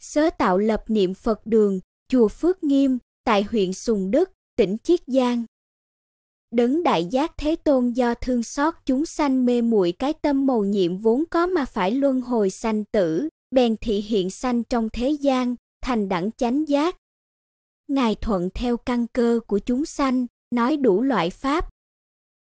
sớ tạo lập niệm Phật đường, chùa Phước Nghiêm, tại huyện Sùng Đức, tỉnh Chiết Giang. Đấng đại giác Thế Tôn do thương xót chúng sanh mê muội cái tâm màu nhiệm vốn có mà phải luân hồi sanh tử, bèn thị hiện sanh trong thế gian, thành đẳng chánh giác. Ngài thuận theo căn cơ của chúng sanh, nói đủ loại pháp.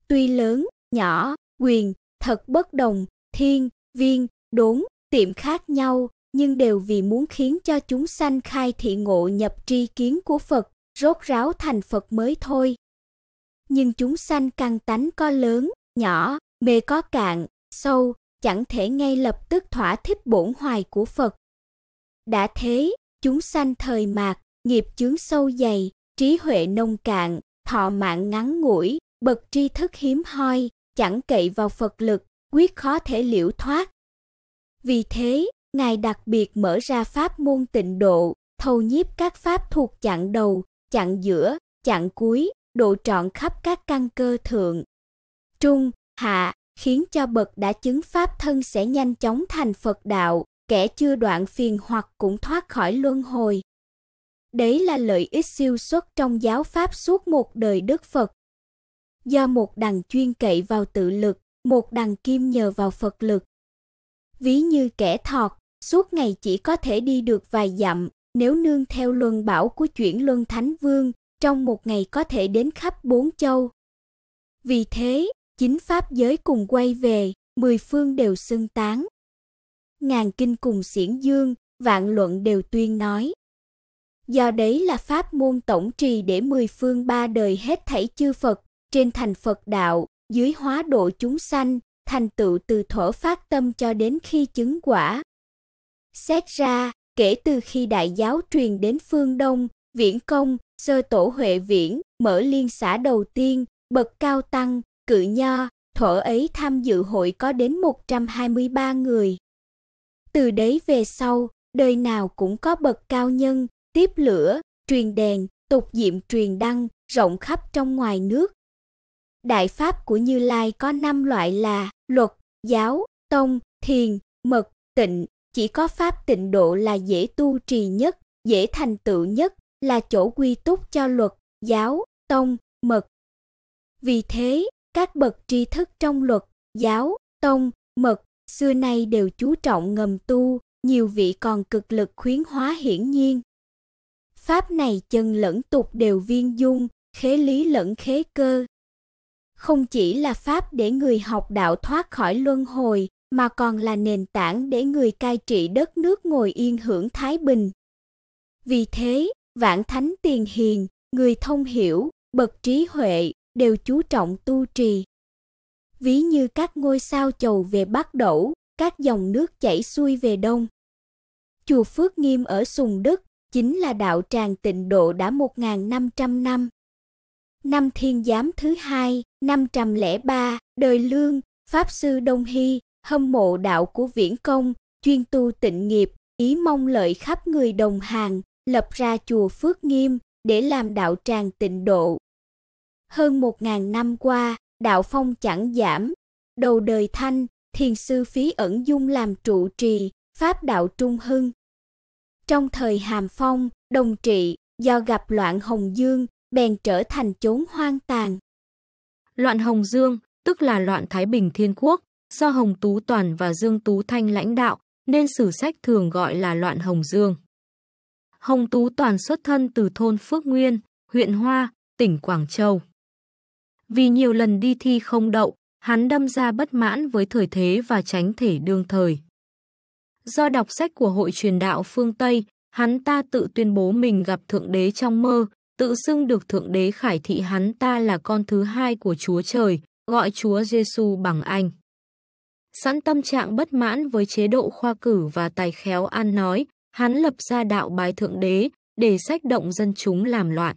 Tuy lớn, nhỏ, quyền, thật bất đồng, thiên, viên, đốn, tiệm khác nhau, nhưng đều vì muốn khiến cho chúng sanh khai thị ngộ nhập tri kiến của Phật, rốt ráo thành Phật mới thôi. Nhưng chúng sanh căn tánh có lớn, nhỏ, mê có cạn, sâu, chẳng thể ngay lập tức thỏa thích bổn hoài của Phật. Đã thế, chúng sanh thời mạc, nghiệp chướng sâu dày, trí huệ nông cạn, thọ mạng ngắn ngủi, bậc tri thức hiếm hoi, chẳng cậy vào Phật lực, quyết khó thể liễu thoát. Vì thế, Ngài đặc biệt mở ra pháp môn tịnh độ, thâu nhiếp các pháp thuộc chặng đầu, chặng giữa, chặng cuối, độ trọn khắp các căn cơ thượng, trung, hạ, khiến cho bậc đã chứng pháp thân sẽ nhanh chóng thành Phật đạo, kẻ chưa đoạn phiền hoặc cũng thoát khỏi luân hồi. Đấy là lợi ích siêu xuất trong giáo pháp suốt một đời Đức Phật. Do một đằng chuyên cậy vào tự lực, một đằng kim nhờ vào Phật lực. Ví như kẻ thọt, Suốt ngày chỉ có thể đi được vài dặm, nếu nương theo luân bảo của chuyển luân thánh vương, trong một ngày có thể đến khắp bốn châu. Vì thế, chính pháp giới cùng quay về, mười phương đều xưng tán. Ngàn kinh cùng xiển dương, vạn luận đều tuyên nói. Do đấy là pháp môn tổng trì để mười phương ba đời hết thảy chư Phật, trên thành Phật đạo, dưới hóa độ chúng sanh, thành tựu từ thuở phát tâm cho đến khi chứng quả, Xét ra, kể từ khi đại giáo truyền đến phương Đông, Viễn Công, Sơ Tổ Huệ Viễn, mở liên xã đầu tiên, bậc cao tăng, cự nho, thuở ấy tham dự hội có đến 123 người. Từ đấy về sau, đời nào cũng có bậc cao nhân, tiếp lửa, truyền đèn, tục diệm truyền đăng, rộng khắp trong ngoài nước. Đại pháp của Như Lai có 5 loại là luật, giáo, tông, thiền, mật, tịnh, chỉ có pháp tịnh độ là dễ tu trì nhất, dễ thành tựu nhất, là chỗ quy túc cho luật, giáo, tông, mật. Vì thế, các bậc tri thức trong luật, giáo, tông, mật xưa nay đều chú trọng ngầm tu, nhiều vị còn cực lực khuyến hóa hiển nhiên. Pháp này chân lẫn tục đều viên dung, khế lý lẫn khế cơ. Không chỉ là pháp để người học đạo thoát khỏi luân hồi, mà còn là nền tảng để người cai trị đất nước ngồi yên hưởng thái bình. Vì thế, vạn thánh tiền hiền, người thông hiểu, bậc trí huệ đều chú trọng tu trì. Ví như các ngôi sao chầu về bắc đổ, các dòng nước chảy xuôi về đông. Chùa Phước Nghiêm ở Sùng Đức chính là đạo tràng tịnh độ đã 1.500 năm. Năm Thiên Giám thứ hai, 503, đời Lương, Pháp Sư Đông Hy hâm mộ đạo của Viễn Công, chuyên tu tịnh nghiệp, ý mong lợi khắp người đồng hàng, lập ra chùa Phước Nghiêm để làm đạo tràng tịnh độ. Hơn một ngàn năm qua, đạo phong chẳng giảm. Đầu đời Thanh, thiền sư Phí Ẩn Dung làm trụ trì, pháp đạo trung hưng. Trong thời Hàm Phong, đồng trị, do gặp loạn Hồng Dương, bèn trở thành chốn hoang tàn. Loạn Hồng Dương, tức là loạn Thái Bình Thiên Quốc, do Hồng Tú Toàn và Dương Tú Thanh lãnh đạo, nên sử sách thường gọi là loạn Hồng Dương. Hồng Tú Toàn xuất thân từ thôn Phước Nguyên, huyện Hoa, tỉnh Quảng Châu. Vì nhiều lần đi thi không đậu, hắn đâm ra bất mãn với thời thế và tránh thể đương thời. Do đọc sách của hội truyền đạo phương Tây, hắn ta tự tuyên bố mình gặp Thượng Đế trong mơ, tự xưng được Thượng Đế khải thị hắn ta là con thứ hai của Chúa Trời, gọi Chúa Giêsu bằng anh. Sẵn tâm trạng bất mãn với chế độ khoa cử và tài khéo ăn nói, hắn lập ra đạo bái thượng đế để sách động dân chúng làm loạn.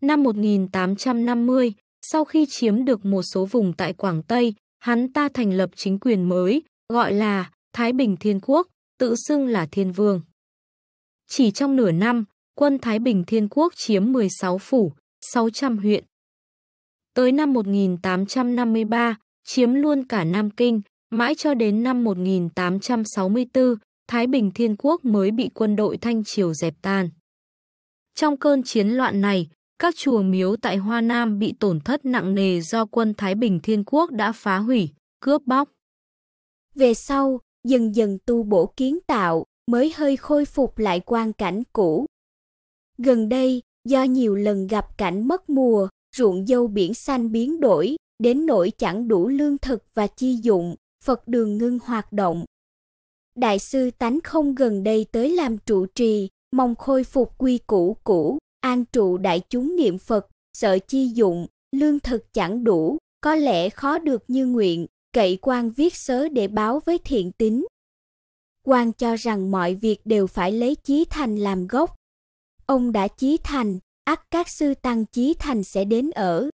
Năm 1850, sau khi chiếm được một số vùng tại Quảng Tây, hắn ta thành lập chính quyền mới, gọi là Thái Bình Thiên Quốc, tự xưng là Thiên Vương. Chỉ trong nửa năm, quân Thái Bình Thiên Quốc chiếm 16 phủ, 600 huyện. Tới năm 1853, chiếm luôn cả Nam Kinh, mãi cho đến năm 1864, Thái Bình Thiên Quốc mới bị quân đội Thanh Triều dẹp tan. Trong cơn chiến loạn này, các chùa miếu tại Hoa Nam bị tổn thất nặng nề do quân Thái Bình Thiên Quốc đã phá hủy, cướp bóc. Về sau, dần dần tu bổ kiến tạo, mới hơi khôi phục lại quan cảnh cũ. Gần đây, do nhiều lần gặp cảnh mất mùa, ruộng dâu biển xanh biến đổi, đến nỗi chẳng đủ lương thực và chi dụng, Phật đường ngưng hoạt động. Đại sư Tánh không gần đây tới làm trụ trì, mong khôi phục quy củ cũ, an trụ đại chúng niệm Phật, sợ chi dụng, lương thực chẳng đủ, có lẽ khó được như nguyện, cậy quan viết sớ để báo với thiện tín. Quan cho rằng mọi việc đều phải lấy chí thành làm gốc. Ông đã chí thành, ắt các sư tăng chí thành sẽ đến ở,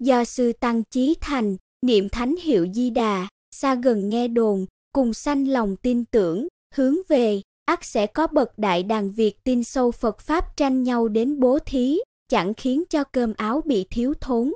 do sư tăng Chí Thành, niệm thánh hiệu Di Đà, xa gần nghe đồn, cùng sanh lòng tin tưởng, hướng về, ắt sẽ có bậc đại đàn Việt tin sâu Phật pháp tranh nhau đến bố thí, chẳng khiến cho cơm áo bị thiếu thốn,